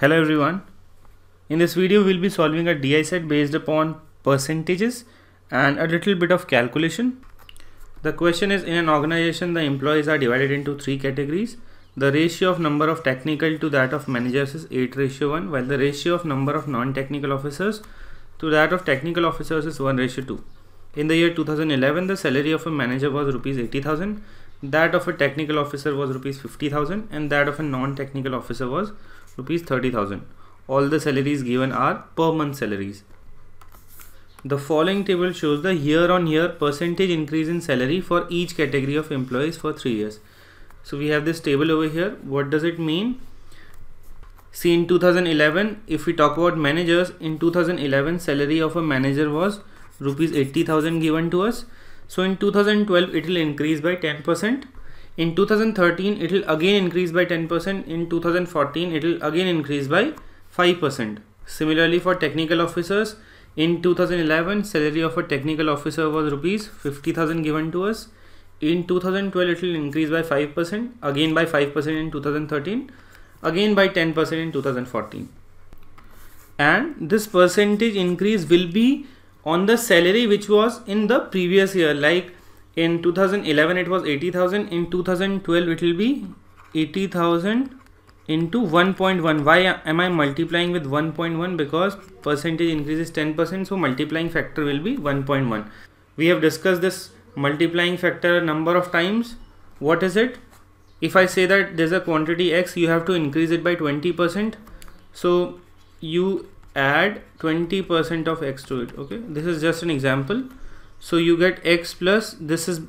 Hello everyone. In this video we'll be solving a DI set based upon percentages and a little bit of calculation. The question is in an organization the employees are divided into three categories. The ratio of number of technical to that of managers is 8 ratio 1 while the ratio of number of non-technical officers to that of technical officers is 1 ratio 2. In the year 2011 the salary of a manager was rupees 80,000, that of a technical officer was rupees 50,000 and that of a non-technical officer was rupees 30000 all the salaries given are per month salaries the following table shows the year on year percentage increase in salary for each category of employees for 3 years so we have this table over here what does it mean see in 2011 if we talk about managers in 2011 salary of a manager was rupees 80000 given to us so in 2012 it will increase by 10% in 2013 it will again increase by 10% in 2014 it will again increase by 5% similarly for technical officers in 2011 salary of a technical officer was rupees 50000 given to us in 2012 it will increase by 5% again by 5% in 2013 again by 10% in 2014 and this percentage increase will be on the salary which was in the previous year like in 2011 it was 80,000 in 2012 it will be 80,000 into 1.1 why am I multiplying with 1.1 because percentage increases 10% so multiplying factor will be 1.1 we have discussed this multiplying factor number of times what is it if I say that there's a quantity X you have to increase it by 20% so you add 20% of X to it okay this is just an example so you get x plus this is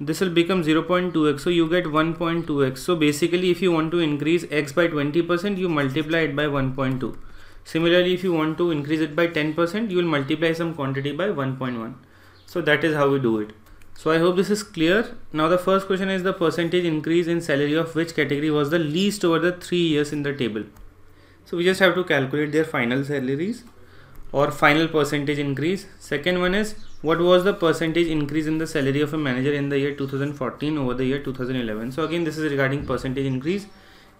this will become 0.2x so you get 1.2x so basically if you want to increase x by 20% you multiply it by 1.2 similarly if you want to increase it by 10% you will multiply some quantity by 1.1 so that is how we do it so I hope this is clear now the first question is the percentage increase in salary of which category was the least over the three years in the table so we just have to calculate their final salaries or final percentage increase second one is what was the percentage increase in the salary of a manager in the year 2014 over the year 2011 so again this is regarding percentage increase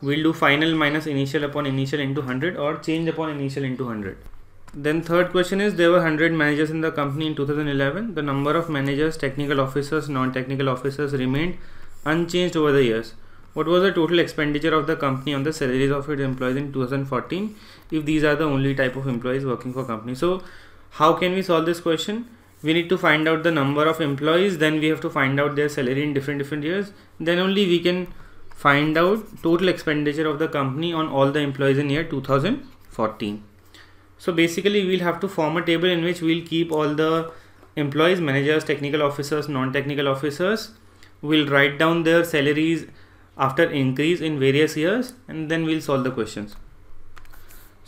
we'll do final minus initial upon initial into 100 or change upon initial into 100 then third question is there were 100 managers in the company in 2011 the number of managers technical officers non-technical officers remained unchanged over the years what was the total expenditure of the company on the salaries of its employees in 2014 if these are the only type of employees working for company so how can we solve this question we need to find out the number of employees then we have to find out their salary in different different years then only we can find out total expenditure of the company on all the employees in year 2014 so basically we'll have to form a table in which we'll keep all the employees managers technical officers non-technical officers we'll write down their salaries after increase in various years and then we'll solve the questions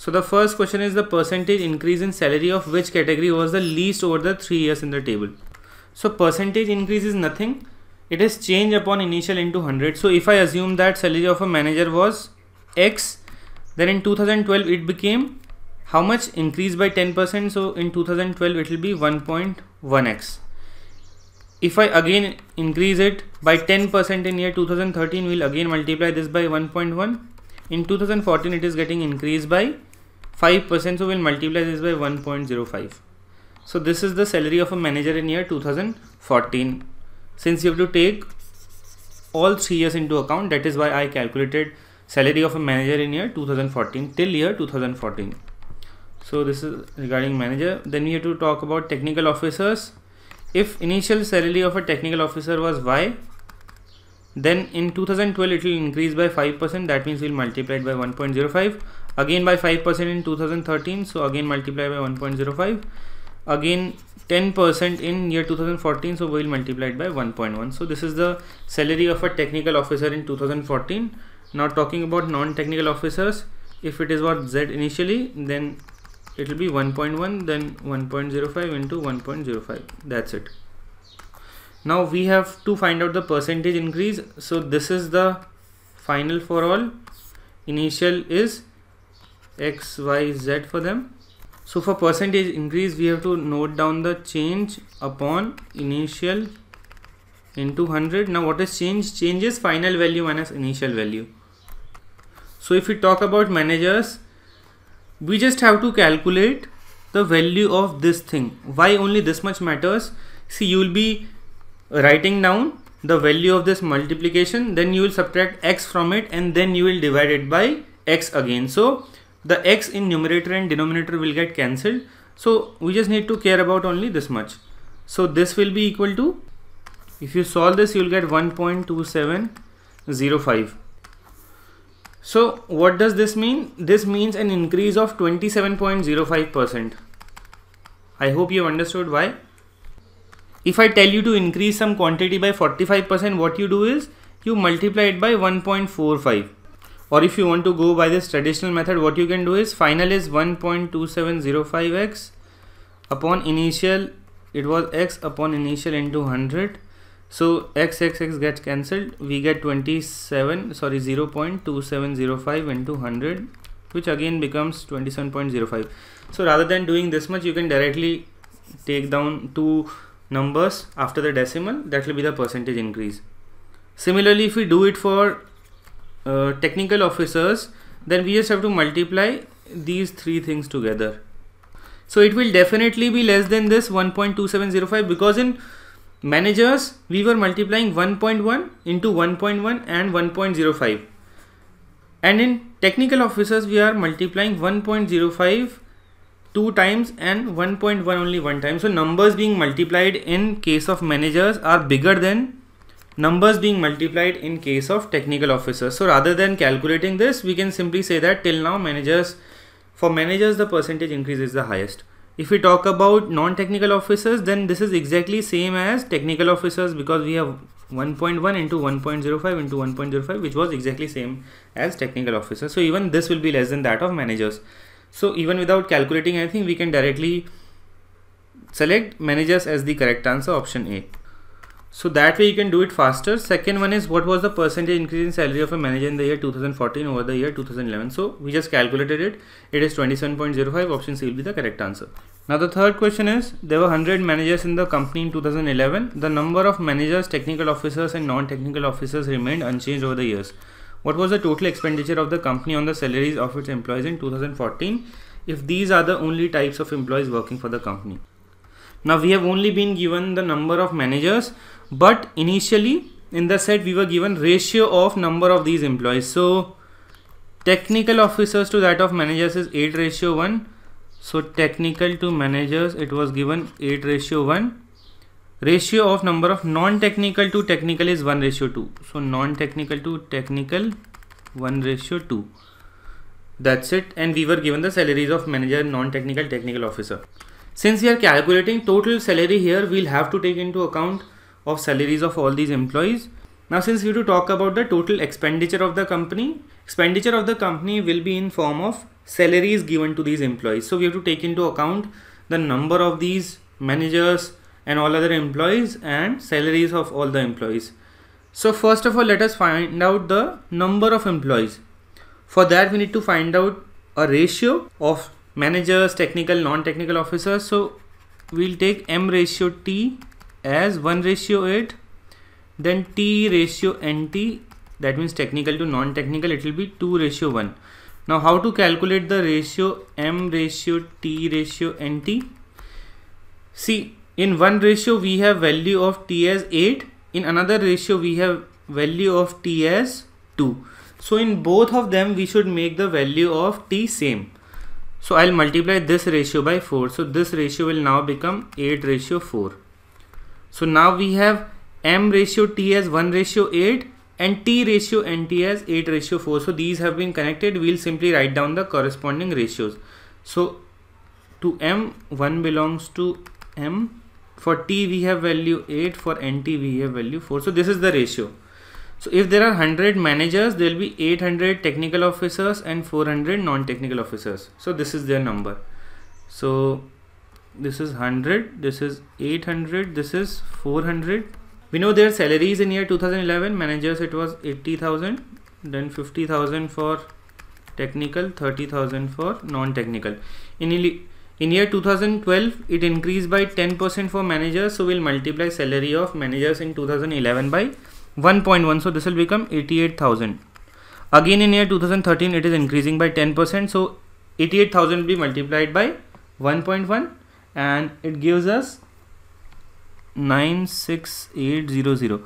so the first question is the percentage increase in salary of which category was the least over the three years in the table. So percentage increase is nothing. It is change upon initial into 100. So if I assume that salary of a manager was X, then in 2012 it became how much increase by 10%. So in 2012 it will be 1.1x. If I again increase it by 10% in year 2013, we'll again multiply this by 1.1. In 2014 it is getting increased by 5% so we'll multiply this by 1.05 so this is the salary of a manager in year 2014 since you have to take all three years into account that is why I calculated salary of a manager in year 2014 till year 2014 so this is regarding manager then we have to talk about technical officers if initial salary of a technical officer was Y then in 2012 it will increase by 5% that means we'll multiply it by 1.05 again by 5% in 2013 so again multiply by 1.05 again 10% in year 2014 so we'll multiply it by 1.1 so this is the salary of a technical officer in 2014 now talking about non-technical officers if it is what z initially then it will be 1.1 then 1.05 into 1.05 that's it now we have to find out the percentage increase so this is the final for all initial is x y z for them so for percentage increase we have to note down the change upon initial into 100 now what is change change is final value minus initial value so if we talk about managers we just have to calculate the value of this thing why only this much matters see you will be writing down the value of this multiplication then you will subtract x from it and then you will divide it by x again so the x in numerator and denominator will get cancelled so we just need to care about only this much so this will be equal to if you solve this you will get 1.2705 so what does this mean this means an increase of 27.05 percent I hope you understood why if I tell you to increase some quantity by 45 percent what you do is you multiply it by 1.45 or if you want to go by this traditional method what you can do is final is 1.2705x upon initial it was x upon initial into 100 so x x x gets cancelled we get 27 sorry 0 0.2705 into 100 which again becomes 27.05 so rather than doing this much you can directly take down two numbers after the decimal that will be the percentage increase similarly if we do it for uh, technical officers then we just have to multiply these three things together so it will definitely be less than this 1.2705 because in managers we were multiplying 1.1 into 1.1 and 1.05 and in technical officers we are multiplying 1.05 two times and 1.1 only one time so numbers being multiplied in case of managers are bigger than numbers being multiplied in case of technical officers. So rather than calculating this, we can simply say that till now managers, for managers the percentage increase is the highest. If we talk about non-technical officers, then this is exactly same as technical officers because we have 1.1 into 1.05 into 1.05 which was exactly same as technical officers. So even this will be less than that of managers. So even without calculating anything, we can directly select managers as the correct answer option A. So that way you can do it faster. Second one is what was the percentage increase in salary of a manager in the year 2014 over the year 2011. So we just calculated it. It is 27.05. Option C will be the correct answer. Now the third question is there were 100 managers in the company in 2011. The number of managers, technical officers and non-technical officers remained unchanged over the years. What was the total expenditure of the company on the salaries of its employees in 2014 if these are the only types of employees working for the company? Now we have only been given the number of managers but initially in the set we were given ratio of number of these employees so technical officers to that of managers is 8 ratio 1 so technical to managers it was given 8 ratio 1 ratio of number of non-technical to technical is 1 ratio 2 so non-technical to technical 1 ratio 2 that's it and we were given the salaries of manager non-technical technical officer since we are calculating total salary here we'll have to take into account of salaries of all these employees. Now since we have to talk about the total expenditure of the company, expenditure of the company will be in form of salaries given to these employees. So we have to take into account the number of these managers and all other employees and salaries of all the employees. So first of all, let us find out the number of employees. For that, we need to find out a ratio of managers, technical, non-technical officers. So we'll take M ratio T as 1 ratio 8 then t ratio nt that means technical to non-technical it will be 2 ratio 1 now how to calculate the ratio m ratio t ratio nt see in one ratio we have value of t as 8 in another ratio we have value of t as 2 so in both of them we should make the value of t same so I'll multiply this ratio by 4 so this ratio will now become 8 ratio 4 so now we have M ratio T as 1 ratio 8 and T ratio NT as 8 ratio 4. So these have been connected. We'll simply write down the corresponding ratios. So to M, 1 belongs to M. For T we have value 8, for NT we have value 4. So this is the ratio. So if there are 100 managers, there will be 800 technical officers and 400 non-technical officers. So this is their number. So this is 100 this is 800 this is 400 we know their salaries in year 2011 managers it was 80000 then 50000 for technical 30000 for non technical in in year 2012 it increased by 10% for managers so we'll multiply salary of managers in 2011 by 1.1 so this will become 88000 again in year 2013 it is increasing by 10% so 88000 will be multiplied by 1.1 and it gives us 96800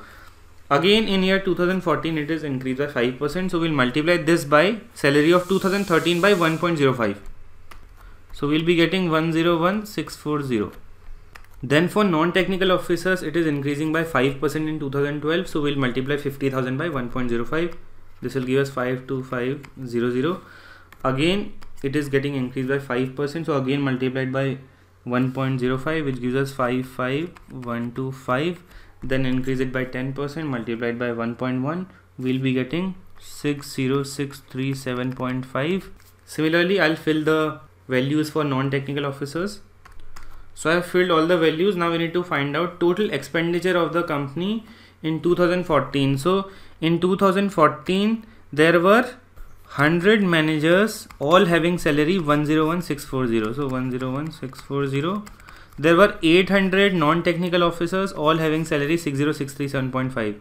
again in year 2014 it is increased by 5% so we'll multiply this by salary of 2013 by 1.05 so we'll be getting 101640 then for non-technical officers it is increasing by 5% in 2012 so we'll multiply 50000 by 1.05 this will give us 52500 again it is getting increased by 5% so again multiplied by 1.05 which gives us 55125 then increase it by 10% multiplied by 1.1 we'll be getting 60637.5 similarly I'll fill the values for non-technical officers so I have filled all the values now we need to find out total expenditure of the company in 2014 so in 2014 there were 100 managers all having salary 101640 so 101640 there were 800 non-technical officers all having salary 60637.5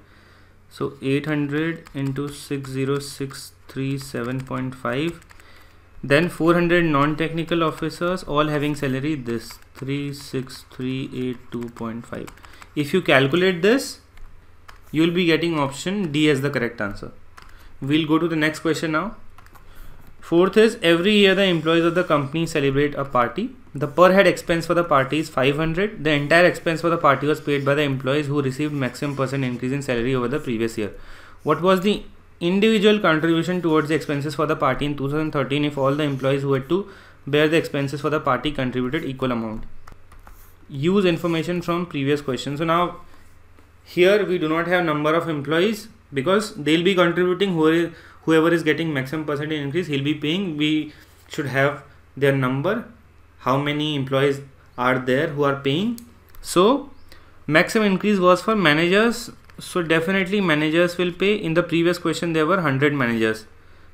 so 800 into 60637.5 then 400 non-technical officers all having salary this 36382.5 if you calculate this you will be getting option D as the correct answer we'll go to the next question now fourth is every year the employees of the company celebrate a party the per head expense for the party is 500 the entire expense for the party was paid by the employees who received maximum percent increase in salary over the previous year what was the individual contribution towards the expenses for the party in 2013 if all the employees who had to bear the expenses for the party contributed equal amount use information from previous question so now here we do not have number of employees because they'll be contributing Whoever whoever is getting maximum percentage increase he'll be paying we should have their number how many employees are there who are paying so maximum increase was for managers so definitely managers will pay in the previous question there were 100 managers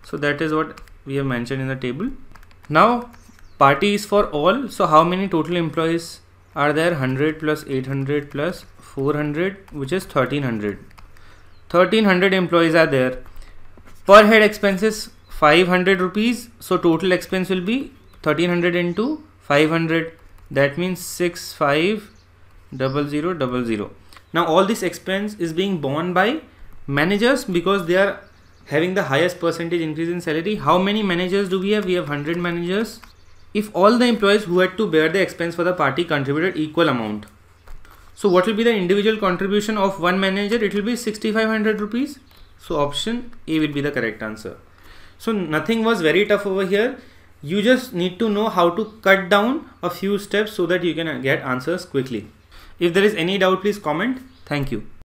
so that is what we have mentioned in the table now party is for all so how many total employees are there 100 plus 800 plus 400 which is 1300 1300 employees are there per head expenses 500 rupees so total expense will be 1300 into 500 that means 650000 now all this expense is being borne by managers because they are having the highest percentage increase in salary how many managers do we have we have 100 managers if all the employees who had to bear the expense for the party contributed equal amount so what will be the individual contribution of one manager? It will be 6500 rupees. So option A will be the correct answer. So nothing was very tough over here. You just need to know how to cut down a few steps so that you can get answers quickly. If there is any doubt, please comment. Thank you.